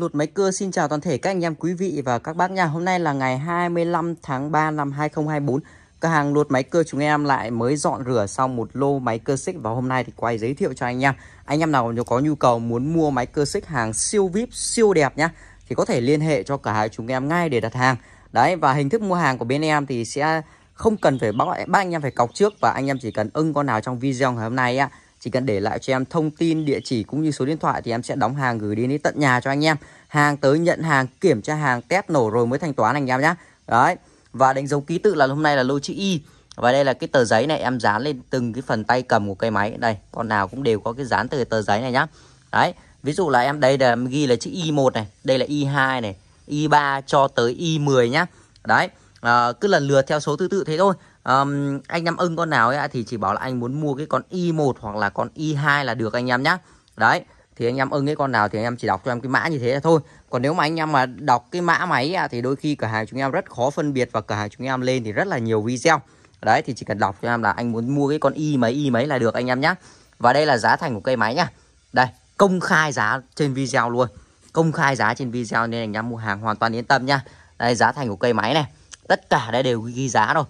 Lụt Máy Cưa xin chào toàn thể các anh em quý vị và các bác nha. Hôm nay là ngày 25 tháng 3 năm 2024. Cửa hàng Lụt Máy Cưa chúng em lại mới dọn rửa xong một lô máy cưa xích và hôm nay thì quay giới thiệu cho anh em. Anh em nào có nhu cầu muốn mua máy cưa xích hàng siêu VIP, siêu đẹp nhá thì có thể liên hệ cho cửa hàng chúng em ngay để đặt hàng. Đấy và hình thức mua hàng của bên em thì sẽ không cần phải bác, anh em phải cọc trước và anh em chỉ cần ưng con nào trong video ngày hôm nay á chỉ cần để lại cho em thông tin địa chỉ cũng như số điện thoại thì em sẽ đóng hàng gửi đến tận nhà cho anh em hàng tới nhận hàng kiểm tra hàng test nổ rồi mới thanh toán anh em nhé đấy và đánh dấu ký tự là hôm nay là lô chữ y và đây là cái tờ giấy này em dán lên từng cái phần tay cầm của cây máy đây con nào cũng đều có cái dán từ tờ giấy này nhá đấy ví dụ là em đây là em ghi là chữ y 1 này đây là y 2 này y 3 cho tới y 10 nhá đấy à, cứ lần lượt theo số thứ tự thế thôi um, anh em ưng con nào ấy thì chỉ bảo là anh muốn mua cái con i1 hoặc là con i2 là được anh em nhé đấy thì anh em ưng cái con nào thì anh em chỉ đọc cho em cái mã như thế thôi còn nếu mà anh em mà đọc cái mã máy thì đôi khi cửa hàng chúng em rất khó phân biệt và cửa hàng chúng em lên thì rất là nhiều video đấy thì chỉ cần đọc cho em là anh muốn mua cái con i mấy i mấy là được anh em nhé và đây là giá thành của cây máy nhá đây công khai giá trên video luôn công khai giá trên video nên anh em mua hàng hoàn toàn yên tâm nhá đây giá thành của cây máy này tất cả đây đều ghi giá rồi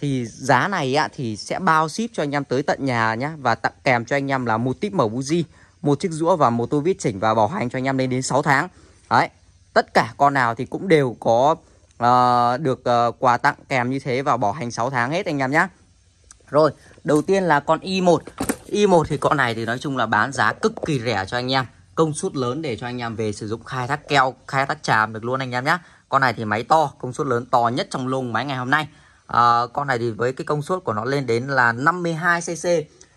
thì giá này á, thì sẽ bao ship cho anh em tới tận nhà nhá và tặng kèm cho anh em là một tip màu buji một chiếc rũa và một tô vít chỉnh và bảo hành cho anh em lên đến 6 tháng đấy tất cả con nào thì cũng đều có uh, được uh, quà tặng kèm như thế và bảo hành 6 tháng hết anh em nhá rồi đầu tiên là con i1 i1 thì con này thì nói chung là bán giá cực kỳ rẻ cho anh em công suất lớn để cho anh em về sử dụng khai thác keo khai thác tràm được luôn anh em nhá con này thì máy to công suất lớn to nhất trong lùng máy ngày hôm nay à, con này thì với cái công suất của nó lên đến là 52 cc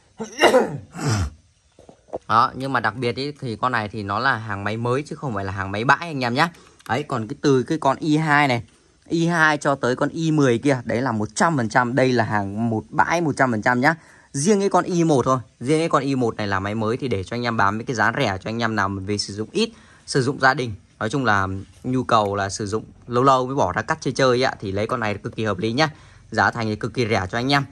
đó nhưng mà đặc biệt ý, thì con này thì nó là hàng máy mới chứ không phải là hàng máy bãi anh em nhé ấy còn cái từ cái con i2 này i2 cho tới con i10 kia đấy là 100% đây là hàng một bãi 100% nhá riêng cái con i1 thôi riêng cái con i1 này là máy mới thì để cho anh em bán với cái giá rẻ cho anh em nào về sử dụng ít sử dụng gia đình nói chung là nhu cầu là sử dụng lâu lâu mới bỏ ra cắt chơi chơi ạ thì lấy con này cực kỳ hợp lý nhá giá thành thì cực kỳ rẻ cho anh em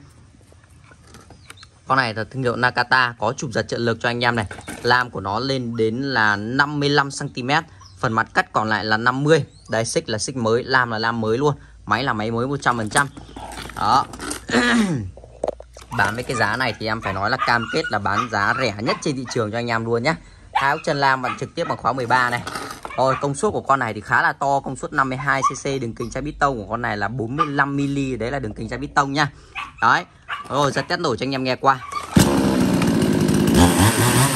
con này là thương hiệu Nakata có chụp giật trợ lực cho anh em này lam của nó lên đến là 55 cm phần mặt cắt còn lại là 50 đây xích là xích mới lam là lam mới luôn máy là máy mới 100% đó bán với cái giá này thì em phải nói là cam kết là bán giá rẻ nhất trên thị trường cho anh em luôn nhé hai ốc chân lam bạn trực tiếp bằng khóa 13 này rồi công suất của con này thì khá là to Công suất 52cc đường kính chai bít tông của con này là 45mm Đấy là đường kính chai bít tông nha Đấy Rồi giật test nổ cho anh em nghe qua à, à, à,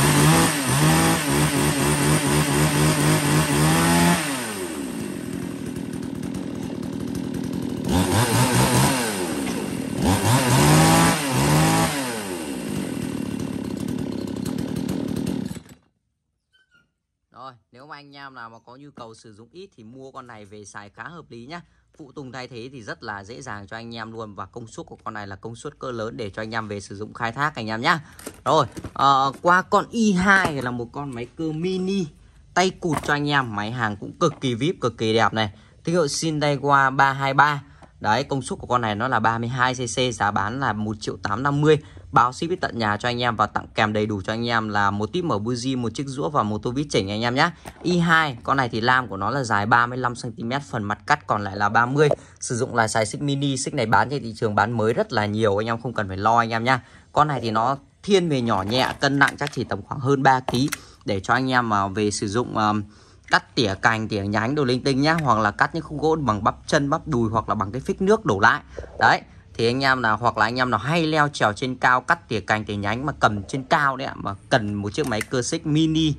anh em nào mà có nhu cầu sử dụng ít thì mua con này về xài khá hợp lý nhá phụ tùng thay thế thì rất là dễ dàng cho anh em luôn và công suất của con này là công suất cơ lớn để cho anh em về sử dụng khai thác anh em nhá rồi à, qua con i2 là một con máy cơ mini tay cụt cho anh em máy hàng cũng cực kỳ vip cực kỳ đẹp này thương hiệu Sindaiwa 323 đấy công suất của con này nó là 32cc giá bán là 1 triệu 850 báo ship tận nhà cho anh em và tặng kèm đầy đủ cho anh em là một típ mở buji một chiếc rũa và một tô vít chỉnh anh em nhé i2 con này thì lam của nó là dài 35 cm phần mặt cắt còn lại là 30 sử dụng là size xích mini xích này bán trên thị trường bán mới rất là nhiều anh em không cần phải lo anh em nhá con này thì nó thiên về nhỏ nhẹ cân nặng chắc chỉ tầm khoảng hơn 3 kg để cho anh em mà về sử dụng um, cắt tỉa cành tỉa nhánh đồ linh tinh nhá hoặc là cắt những khung gỗ bằng bắp chân bắp đùi hoặc là bằng cái phích nước đổ lại đấy thì anh em nào hoặc là anh em nào hay leo trèo trên cao cắt tỉa cành tỉa nhánh mà cầm trên cao đấy ạ mà cần một chiếc máy cơ xích mini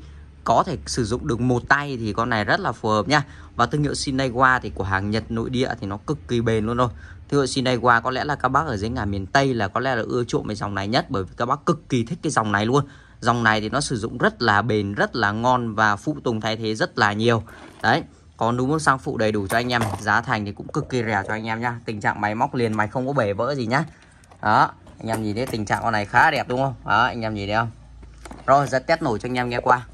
có thể sử dụng được một tay thì con này rất là phù hợp nhá và thương hiệu Shinaiwa thì của hàng Nhật nội địa thì nó cực kỳ bền luôn rồi thương hiệu Shinaiwa có lẽ là các bác ở dưới ngả miền Tây là có lẽ là ưa chuộng cái dòng này nhất bởi vì các bác cực kỳ thích cái dòng này luôn dòng này thì nó sử dụng rất là bền rất là ngon và phụ tùng thay thế rất là nhiều đấy có núm bấm sang phụ đầy đủ cho anh em giá thành thì cũng cực kỳ rẻ cho anh em nhá tình trạng máy móc liền máy không có bể vỡ gì nhá đó anh em nhìn thấy tình trạng con này khá đẹp đúng không đó anh em nhìn thấy không rồi rất test nổi cho anh em nghe qua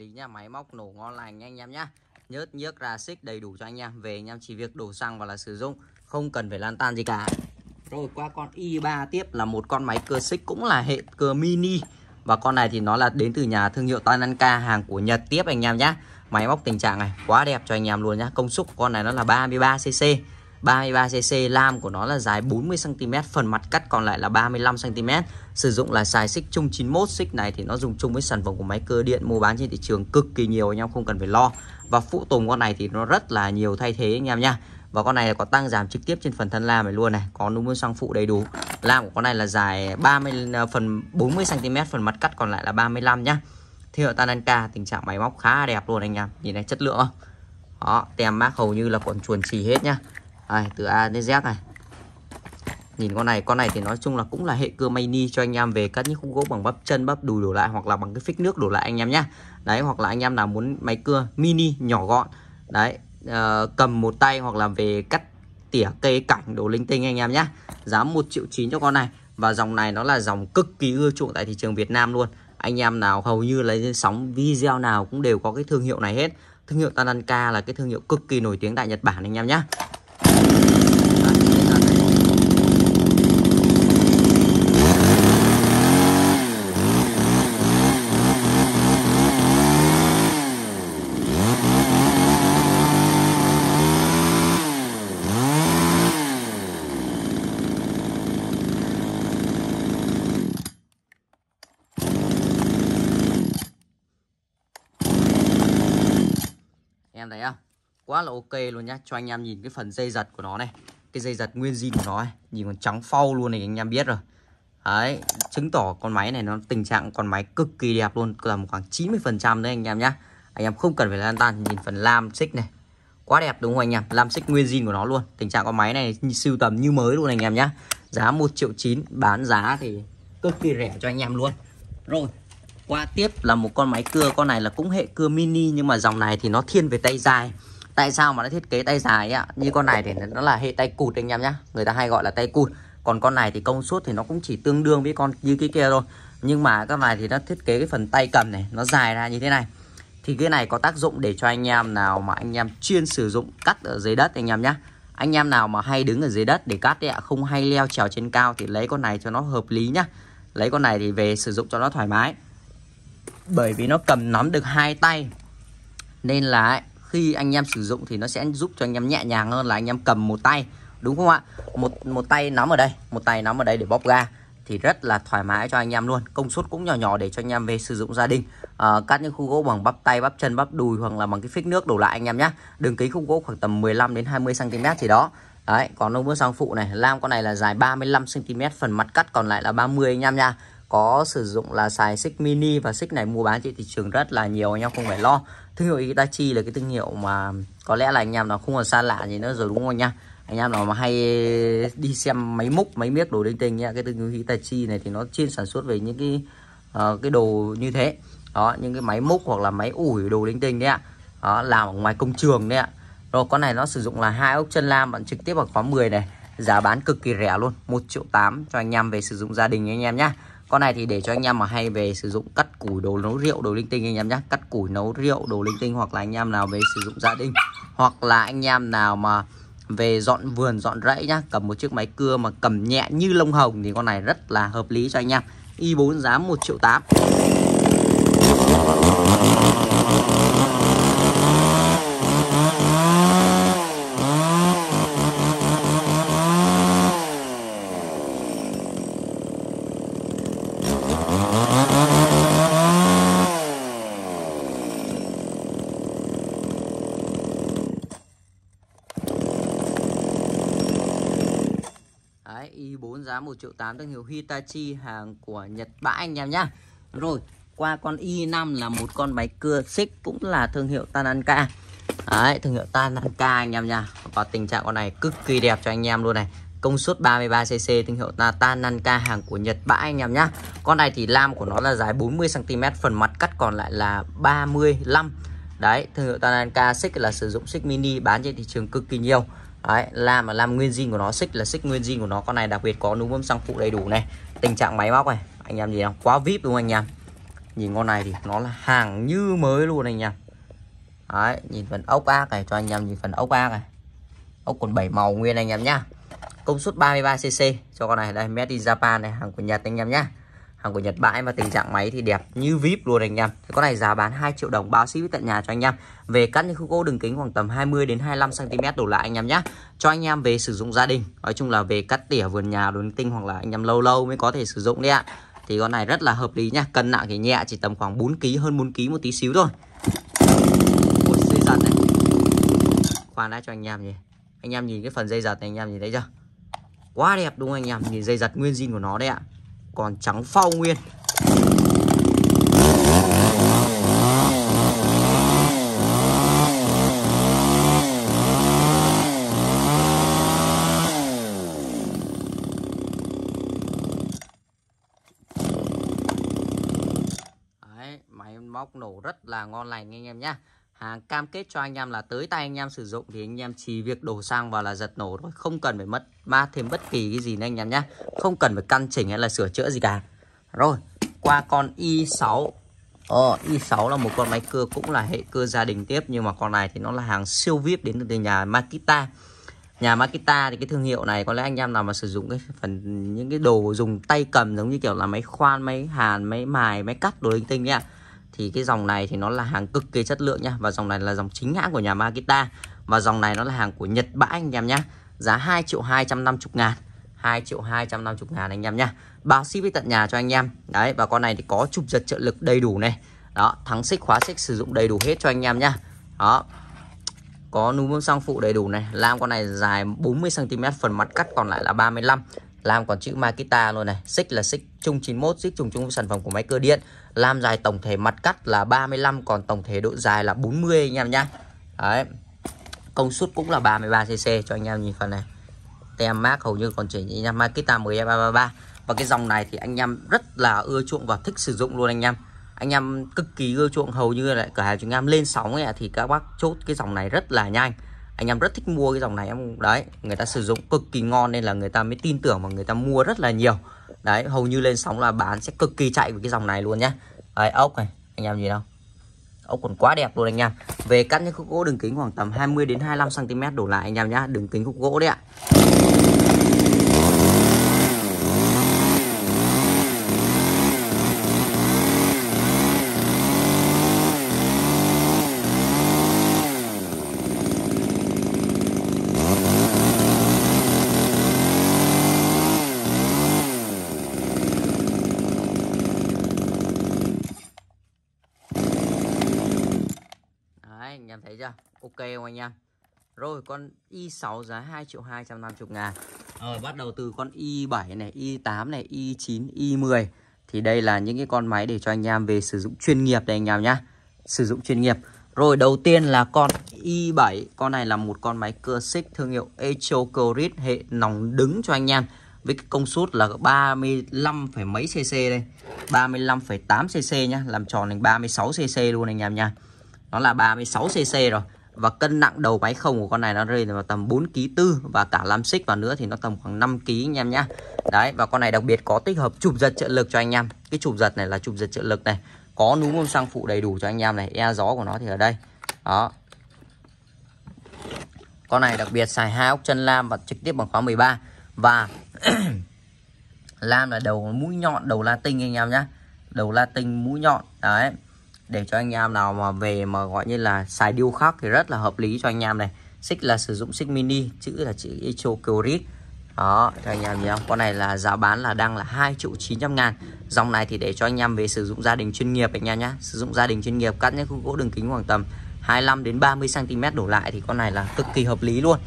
lý nha máy móc nổ ngon lành nha anh em nhá nhớt nhớt ra xích đầy đủ cho anh em về anh em chỉ việc đổ xăng và là sử dụng không cần phải lan tan gì cả rồi qua con i3 tiếp là một con máy cơ xích cũng là hệ cơ mini và con này thì nó là đến từ nhà thương hiệu Tananka hàng của Nhật tiếp anh em nhá máy móc tình trạng này quá đẹp cho anh em luôn nhá công suất con này nó là 33cc 33cc lam của nó là dài 40cm phần mặt cắt còn lại là 35cm sử dụng là xài xích chung 91 xích này thì nó dùng chung với sản phẩm của máy cơ điện mua bán trên thị trường cực kỳ nhiều anh em không cần phải lo và phụ tùng con này thì nó rất là nhiều thay thế anh em nha và con này có tăng giảm trực tiếp trên phần thân lam này luôn này có núm bơm xăng phụ đầy đủ lam của con này là dài 30 ờ, phần 40 cm phần mặt cắt còn lại là 35 nhá thế hiệu Tananka tình trạng máy móc khá đẹp luôn anh em nhìn này chất lượng không đó tem mác hầu như là còn chuồn chỉ hết nhá đây, từ A đến Z này Nhìn con này, con này thì nói chung là cũng là hệ cưa mini cho anh em về cắt những khúc gỗ bằng bắp chân, bắp đùi đổ lại hoặc là bằng cái phích nước đổ lại anh em nhé. Đấy, hoặc là anh em nào muốn máy cưa mini nhỏ gọn, đấy, uh, cầm một tay hoặc là về cắt tỉa cây cảnh đồ linh tinh anh em nhé. Giá 1 triệu 9 cho con này và dòng này nó là dòng cực kỳ ưa chuộng tại thị trường Việt Nam luôn. Anh em nào hầu như lấy sóng video nào cũng đều có cái thương hiệu này hết. Thương hiệu Tananka là cái thương hiệu cực kỳ nổi tiếng tại Nhật Bản anh em nhé. quá là ok luôn nhá cho anh em nhìn cái phần dây giật của nó này cái dây giật nguyên zin của nó này. nhìn còn trắng phau luôn này anh em biết rồi đấy chứng tỏ con máy này nó tình trạng con máy cực kỳ đẹp luôn tầm khoảng 90 phần trăm đấy anh em nhá anh em không cần phải lan tan nhìn phần lam xích này quá đẹp đúng không anh em lam xích nguyên zin của nó luôn tình trạng con máy này siêu tầm như mới luôn anh em nhá giá 1 triệu chín bán giá thì cực kỳ rẻ cho anh em luôn rồi qua tiếp là một con máy cưa con này là cũng hệ cưa mini nhưng mà dòng này thì nó thiên về tay dài tại sao mà nó thiết kế tay dài ạ như con này thì nó là hệ tay cụt anh em nhá người ta hay gọi là tay cụt còn con này thì công suất thì nó cũng chỉ tương đương với con như cái kia thôi nhưng mà các này thì nó thiết kế cái phần tay cầm này nó dài ra như thế này thì cái này có tác dụng để cho anh em nào mà anh em chuyên sử dụng cắt ở dưới đất anh em nhé anh em nào mà hay đứng ở dưới đất để cắt đấy ạ không hay leo trèo trên cao thì lấy con này cho nó hợp lý nhá lấy con này thì về sử dụng cho nó thoải mái bởi vì nó cầm nắm được hai tay nên là khi anh em sử dụng thì nó sẽ giúp cho anh em nhẹ nhàng hơn là anh em cầm một tay đúng không ạ một một tay nắm ở đây một tay nắm ở đây để bóp ga thì rất là thoải mái cho anh em luôn công suất cũng nhỏ nhỏ để cho anh em về sử dụng gia đình à, cắt những khu gỗ bằng bắp tay bắp chân bắp đùi hoặc là bằng cái phích nước đổ lại anh em nhé đường kính khung gỗ khoảng tầm 15 đến 20 cm thì đó đấy còn ông bước sang phụ này lam con này là dài 35 cm phần mặt cắt còn lại là 30 anh em nha có sử dụng là xài xích mini và xích này mua bán trên thị trường rất là nhiều anh em không phải lo thương hiệu Hitachi là cái thương hiệu mà có lẽ là anh em nó không còn xa lạ gì nữa rồi đúng không nha anh em nào mà hay đi xem máy múc máy miếc đồ linh tinh nhá cái thương hiệu Hitachi này thì nó chuyên sản xuất về những cái uh, cái đồ như thế đó những cái máy múc hoặc là máy ủi đồ linh tinh đấy ạ đó làm ở ngoài công trường đấy ạ rồi con này nó sử dụng là hai ốc chân lam bạn trực tiếp vào khóa 10 này giá bán cực kỳ rẻ luôn 1 triệu 8 cho anh em về sử dụng gia đình anh em nhá con này thì để cho anh em mà hay về sử dụng cắt củi đồ nấu rượu đồ linh tinh anh em nhé cắt củi nấu rượu đồ linh tinh hoặc là anh em nào về sử dụng gia đình hoặc là anh em nào mà về dọn vườn dọn rẫy nhá cầm một chiếc máy cưa mà cầm nhẹ như lông hồng thì con này rất là hợp lý cho anh em i4 giá 1 triệu 8 giá 1 triệu 8 thương hiệu Hitachi hàng của Nhật Bản anh em nhá rồi qua con i5 là một con máy cưa xích cũng là thương hiệu Tananka Đấy, thương hiệu Tananka anh em nha Và tình trạng con này cực kỳ đẹp cho anh em luôn này Công suất 33cc thương hiệu Tananka hàng của Nhật Bản anh em nhá Con này thì lam của nó là dài 40cm Phần mặt cắt còn lại là 35 Đấy, thương hiệu Tananka xích là sử dụng xích mini bán trên thị trường cực kỳ nhiều Đấy, làm mà làm nguyên zin của nó, xích là xích nguyên zin của nó. Con này đặc biệt có núm bấm xăng phụ đầy đủ này. Tình trạng máy móc này, anh em gì không? Quá vip đúng không anh em? Nhìn con này thì nó là hàng như mới luôn anh em. Đấy, nhìn phần ốc ác này cho anh em nhìn phần ốc ác này. Ốc còn bảy màu nguyên anh em nhá. Công suất 33cc cho con này đây made in Japan này, hàng của Nhật anh em nhá hàng của Nhật bãi và tình trạng máy thì đẹp như vip luôn anh em thì con này giá bán 2 triệu đồng bao ship tận nhà cho anh em về cắt những khúc gỗ đường kính khoảng tầm 20 đến 25 cm đổ lại anh em nhé cho anh em về sử dụng gia đình nói chung là về cắt tỉa vườn nhà đồ tinh hoặc là anh em lâu lâu mới có thể sử dụng đấy ạ thì con này rất là hợp lý nha cân nặng thì nhẹ chỉ tầm khoảng 4 kg hơn 4 kg một tí xíu thôi Ôi, dây giật này khoan đã cho anh em nhỉ anh em nhìn cái phần dây giật này anh em nhìn thấy chưa quá đẹp đúng không anh em nhìn dây giật nguyên zin của nó đấy ạ còn trắng phao nguyên Đấy, máy móc nổ rất là ngon lành anh em nhé hàng cam kết cho anh em là tới tay anh em sử dụng thì anh em chỉ việc đổ sang vào là giật nổ thôi không cần phải mất ma thêm bất kỳ cái gì nữa anh em nhé không cần phải căn chỉnh hay là sửa chữa gì cả rồi qua con i6 Ờ, i6 là một con máy cưa cũng là hệ cưa gia đình tiếp nhưng mà con này thì nó là hàng siêu vip đến từ nhà Makita. Nhà Makita thì cái thương hiệu này có lẽ anh em nào mà sử dụng cái phần những cái đồ dùng tay cầm giống như kiểu là máy khoan, máy hàn, máy mài, máy cắt đồ linh tinh nhé thì cái dòng này thì nó là hàng cực kỳ chất lượng nha và dòng này là dòng chính hãng của nhà Makita và dòng này nó là hàng của Nhật bãi anh em nhá giá 2 triệu 250 ngàn 2 triệu 250 ngàn anh em nhá bao ship đến tận nhà cho anh em đấy và con này thì có chụp giật trợ lực đầy đủ này đó thắng xích khóa xích sử dụng đầy đủ hết cho anh em nhá đó có núm bơm xăng phụ đầy đủ này lam con này dài 40 cm phần mặt cắt còn lại là 35 Lam còn chữ Makita luôn này Xích là xích chung 91 Xích chung chung với sản phẩm của máy cơ điện Lam dài tổng thể mặt cắt là 35 Còn tổng thể độ dài là 40 anh em nhá Đấy Công suất cũng là 33cc cho anh em nhìn phần này Tem mát hầu như còn chỉ như em Makita ME333 Và cái dòng này thì anh em rất là ưa chuộng và thích sử dụng luôn anh em anh em cực kỳ ưa chuộng hầu như là cửa hàng chúng em lên sóng ấy, thì các bác chốt cái dòng này rất là nhanh anh em rất thích mua cái dòng này em đấy người ta sử dụng cực kỳ ngon nên là người ta mới tin tưởng và người ta mua rất là nhiều đấy hầu như lên sóng là bán sẽ cực kỳ chạy với cái dòng này luôn nhá đấy ốc này anh em nhìn đâu ốc còn quá đẹp luôn anh em về cắt những khúc gỗ đường kính khoảng tầm 20 đến 25 cm đổ lại anh em nhá đường kính khúc gỗ đấy ạ Rồi con Y6 giá 2 triệu 250 ngàn Rồi bắt đầu từ con Y7 này, Y8 này, Y9, Y10 Thì đây là những cái con máy để cho anh em về sử dụng chuyên nghiệp đây anh em nhá Sử dụng chuyên nghiệp Rồi đầu tiên là con Y7 Con này là một con máy cơ xích thương hiệu Echo hệ nòng đứng cho anh em với cái công suất là 35, mấy cc đây 35,8 cc nhá làm tròn thành 36 cc luôn anh em nha nó là 36 cc rồi và cân nặng đầu máy không của con này nó rơi vào tầm 4 kg tư và cả làm xích vào nữa thì nó tầm khoảng 5 kg anh em nhá. Đấy và con này đặc biệt có tích hợp chụp giật trợ lực cho anh em. Cái chụp giật này là chụp giật trợ lực này, có núm ôm xăng phụ đầy đủ cho anh em này, e gió của nó thì ở đây. Đó. Con này đặc biệt xài hai ốc chân lam và trực tiếp bằng khóa 13 và lam là đầu mũi nhọn, đầu la anh em nhá. Đầu la mũi nhọn. Đấy để cho anh em nào mà về mà gọi như là xài điêu khắc thì rất là hợp lý cho anh em này xích là sử dụng xích mini chữ là chữ Echo Kyrit đó cho anh em nhé, con này là giá bán là đang là 2 triệu 900 ngàn dòng này thì để cho anh em về sử dụng gia đình chuyên nghiệp anh em nhé sử dụng gia đình chuyên nghiệp cắt những khúc gỗ đường kính khoảng tầm 25 đến 30 cm đổ lại thì con này là cực kỳ hợp lý luôn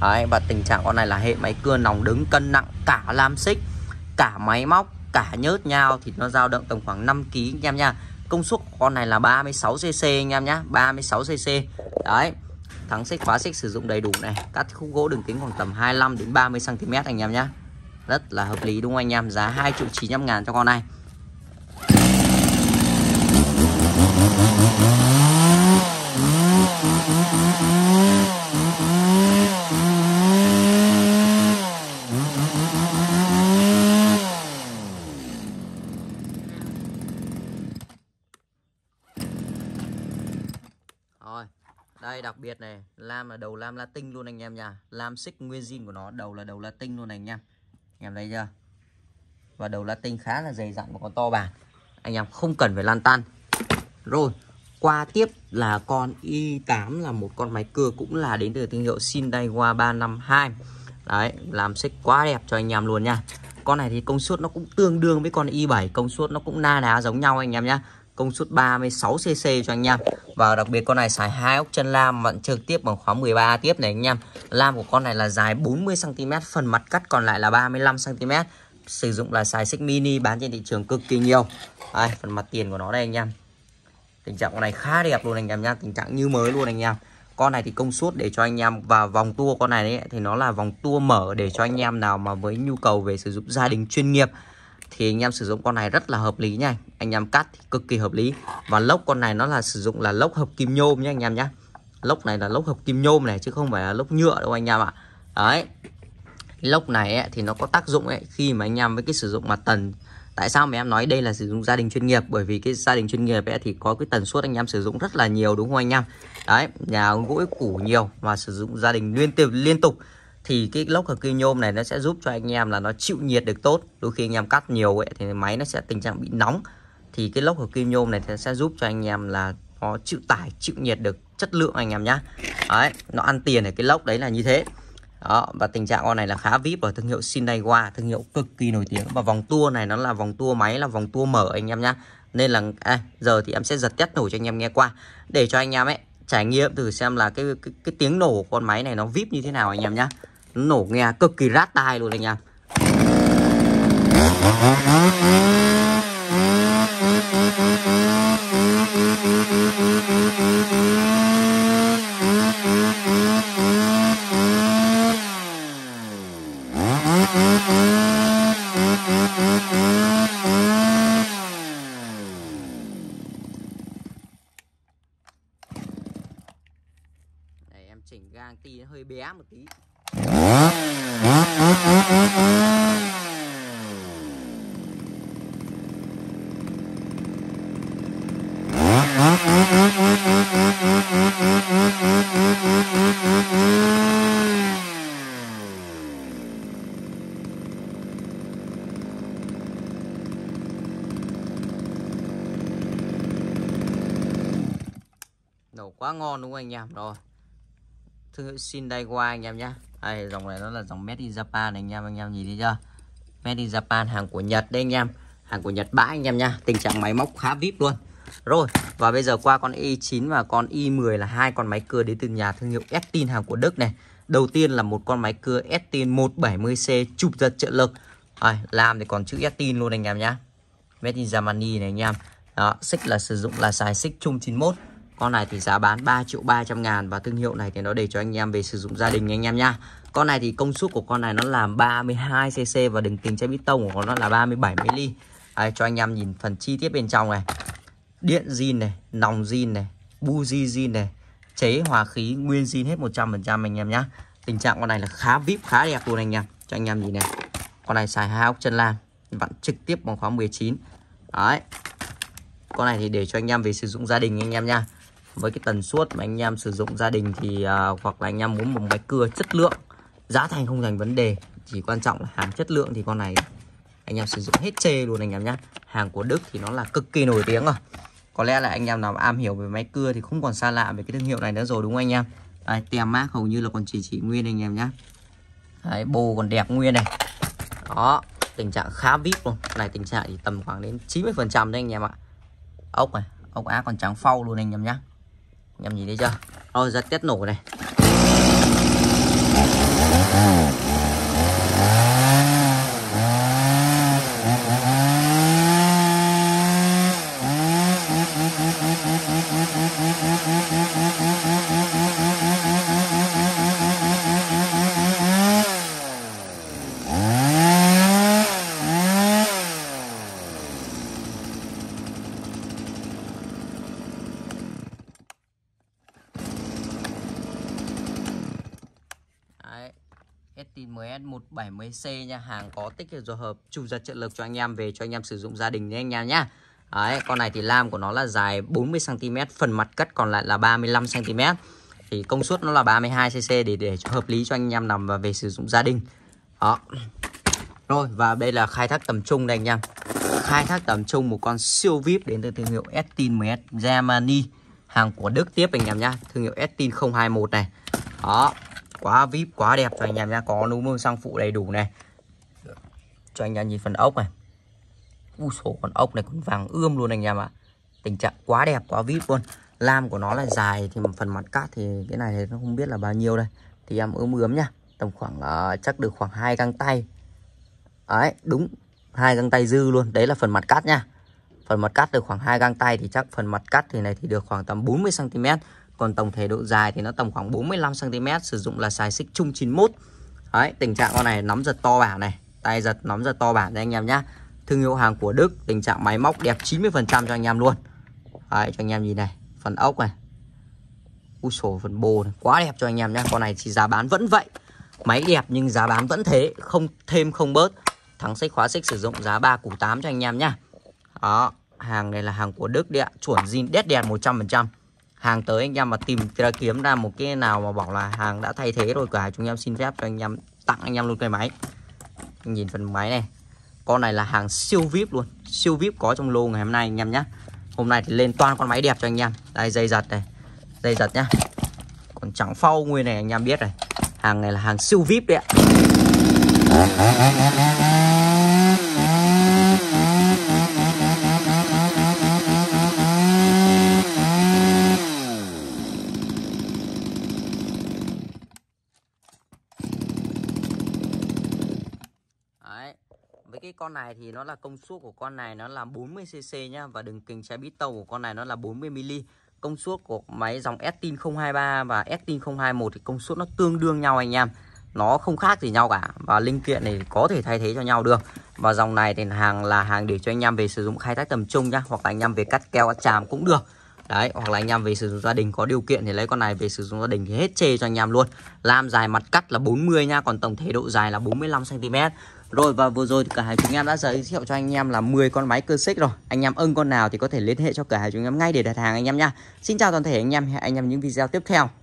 Đấy, và tình trạng con này là hệ máy cưa nòng đứng cân nặng cả lam xích cả máy móc cả nhớt nhau thì nó dao động tầm khoảng 5 kg anh em nha công suất con này là 36cc anh em nhé 36cc đấy thắng xích khóa xích sử dụng đầy đủ này cắt khúc gỗ đường kính khoảng tầm 25 đến 30 cm anh em nhé rất là hợp lý đúng không anh em giá 2 triệu 900 ngàn cho con này em là đầu lam Latin luôn anh em nha Lam xích nguyên zin của nó đầu là đầu Latin luôn này anh em Anh em thấy chưa Và đầu Latin khá là dày dặn và còn to bản Anh em không cần phải lan tan Rồi qua tiếp là con i8 là một con máy cưa cũng là đến từ thương hiệu Sindaiwa 352 Đấy làm xích quá đẹp cho anh em luôn nha Con này thì công suất nó cũng tương đương với con i7 Công suất nó cũng na ná giống nhau anh em nhá công suất 36cc cho anh em và đặc biệt con này xài hai ốc chân lam vẫn trực tiếp bằng khóa 13 tiếp này anh em lam của con này là dài 40cm phần mặt cắt còn lại là 35cm sử dụng là xài xích mini bán trên thị trường cực kỳ nhiều đây, phần mặt tiền của nó đây anh em tình trạng con này khá đẹp luôn anh em nha tình trạng như mới luôn anh em con này thì công suất để cho anh em và vòng tua con này ấy, thì nó là vòng tua mở để cho anh em nào mà với nhu cầu về sử dụng gia đình chuyên nghiệp thì anh em sử dụng con này rất là hợp lý nha anh em cắt thì cực kỳ hợp lý và lốc con này nó là sử dụng là lốc hợp kim nhôm nhé anh em nhé lốc này là lốc hợp kim nhôm này chứ không phải là lốc nhựa đâu anh em ạ đấy lốc này ấy, thì nó có tác dụng ấy, khi mà anh em với cái sử dụng mặt tần tại sao mà em nói đây là sử dụng gia đình chuyên nghiệp bởi vì cái gia đình chuyên nghiệp ấy thì có cái tần suất anh em sử dụng rất là nhiều đúng không anh em đấy nhà ông củ nhiều và sử dụng gia đình liên tiếp liên tục thì cái lốc hợp kim nhôm này nó sẽ giúp cho anh em là nó chịu nhiệt được tốt đôi khi anh em cắt nhiều ấy, thì máy nó sẽ tình trạng bị nóng thì cái lốc hợp kim nhôm này sẽ giúp cho anh em là nó chịu tải chịu nhiệt được chất lượng anh em nhá đấy nó ăn tiền ở cái lốc đấy là như thế đó, và tình trạng con này là khá vip ở thương hiệu Shinaiwa thương hiệu cực kỳ nổi tiếng và vòng tua này nó là vòng tua máy là vòng tua mở anh em nhá nên là à, giờ thì em sẽ giật test nổ cho anh em nghe qua để cho anh em ấy trải nghiệm thử xem là cái cái, cái tiếng nổ của con máy này nó vip như thế nào anh em nhá nổ nghe cực kỳ rát tai luôn anh em Đây, em chỉnh gang tí hơi bé một tí ngon đúng không anh em rồi thương hiệu xin đây qua anh em nhé đây dòng này nó là dòng made in japan này anh em anh em nhìn thấy chưa made in japan hàng của nhật đây anh em hàng của nhật bãi anh em nha tình trạng máy móc khá vip luôn rồi và bây giờ qua con i9 e và con e i10 là hai con máy cưa đến từ nhà thương hiệu Estin hàng của Đức này đầu tiên là một con máy cưa Estin 170C chụp giật trợ lực à, làm thì còn chữ Estin luôn anh em nhá Made in Germany này anh em đó, xích là sử dụng là xài xích chung 91 con này thì giá bán 3 triệu 300 ngàn và thương hiệu này thì nó để cho anh em về sử dụng gia đình anh em nha. Con này thì công suất của con này nó là 32cc và đường kính chai bít tông của nó là 37 mm. Đấy, cho anh em nhìn phần chi tiết bên trong này. Điện zin này, nòng zin này, buji zin này, chế hòa khí nguyên zin hết 100% anh em nhá. Tình trạng con này là khá vip, khá đẹp luôn anh em. Cho anh em nhìn này. Con này xài hai ốc chân lam, vặn trực tiếp bằng khóa 19. Đấy. Con này thì để cho anh em về sử dụng gia đình anh em nha với cái tần suất mà anh em sử dụng gia đình thì uh, hoặc là anh em muốn một máy cưa chất lượng giá thành không thành vấn đề chỉ quan trọng là hàng chất lượng thì con này anh em sử dụng hết chê luôn anh em nhé hàng của Đức thì nó là cực kỳ nổi tiếng rồi có lẽ là anh em nào am hiểu về máy cưa thì không còn xa lạ về cái thương hiệu này nữa rồi đúng không anh em Đấy, tem mát hầu như là còn chỉ chỉ nguyên anh em nhé Đấy, bồ còn đẹp nguyên này đó tình trạng khá vip luôn này tình trạng thì tầm khoảng đến 90 phần trăm đấy anh em ạ ốc này ốc á còn trắng phau luôn anh em nhé anh em nhìn thấy chưa rồi ra test nổ này Tin MS170C nha Hàng có tích hợp hợp trục giật trợ lực cho anh em Về cho anh em sử dụng gia đình nhé anh em nhé Đấy, con này thì lam của nó là dài 40cm Phần mặt cất còn lại là 35cm Thì công suất nó là 32cc Để để hợp lý cho anh em nằm và về sử dụng gia đình Đó Rồi, và đây là khai thác tầm trung đây anh em Khai thác tầm trung một con siêu VIP Đến từ thương hiệu Estin MS Germany Hàng của Đức tiếp anh em nhá Thương hiệu Estin 021 này Đó quá vip quá đẹp cho anh em nha có núm sang phụ đầy đủ này cho anh em nhìn phần ốc này u sổ con ốc này còn vàng ươm luôn anh em ạ à. tình trạng quá đẹp quá vip luôn lam của nó là dài thì phần mặt cát thì cái này thì nó không biết là bao nhiêu đây thì em ươm ươm nha tầm khoảng uh, chắc được khoảng hai găng tay ấy đúng hai găng tay dư luôn đấy là phần mặt cát nha phần mặt cắt được khoảng hai găng tay thì chắc phần mặt cắt thì này thì được khoảng tầm 40 cm còn tổng thể độ dài thì nó tầm khoảng 45 cm sử dụng là xài xích chung 91 đấy tình trạng con này nắm giật to bản này tay giật nắm giật to bản cho anh em nhá thương hiệu hàng của Đức tình trạng máy móc đẹp 90% cho anh em luôn đấy, cho anh em nhìn này phần ốc này u sổ phần bồ này. quá đẹp cho anh em nhá con này thì giá bán vẫn vậy máy đẹp nhưng giá bán vẫn thế không thêm không bớt thắng xích khóa xích sử dụng giá 3 củ 8 cho anh em nhá đó hàng này là hàng của Đức đấy ạ chuẩn zin đét đèn 100% hàng tới anh em mà tìm ra kiếm ra một cái nào mà bảo là hàng đã thay thế rồi cả chúng em xin phép cho anh em tặng anh em luôn cái máy anh nhìn phần máy này con này là hàng siêu vip luôn siêu vip có trong lô ngày hôm nay anh em nhé hôm nay thì lên toàn con máy đẹp cho anh em đây dây giật này dây giật nhá còn trắng phau nguyên này anh em biết này hàng này là hàng siêu vip đấy ạ cái con này thì nó là công suất của con này nó là 40cc nhá và đường kính trái bít tàu của con này nó là 40mm công suất của máy dòng Estin 023 và Estin 021 thì công suất nó tương đương nhau anh em nó không khác gì nhau cả và linh kiện này có thể thay thế cho nhau được và dòng này thì hàng là hàng để cho anh em về sử dụng khai thác tầm trung nhá hoặc là anh em về cắt keo cắt chàm cũng được đấy hoặc là anh em về sử dụng gia đình có điều kiện thì lấy con này về sử dụng gia đình thì hết chê cho anh em luôn làm dài mặt cắt là 40 nha còn tổng thể độ dài là 45 cm rồi và vừa rồi thì cả hai chúng em đã giới thiệu cho anh em là 10 con máy cơ xích rồi Anh em ưng con nào thì có thể liên hệ cho cửa hàng chúng em ngay để đặt hàng anh em nha Xin chào toàn thể anh em, hẹn anh em những video tiếp theo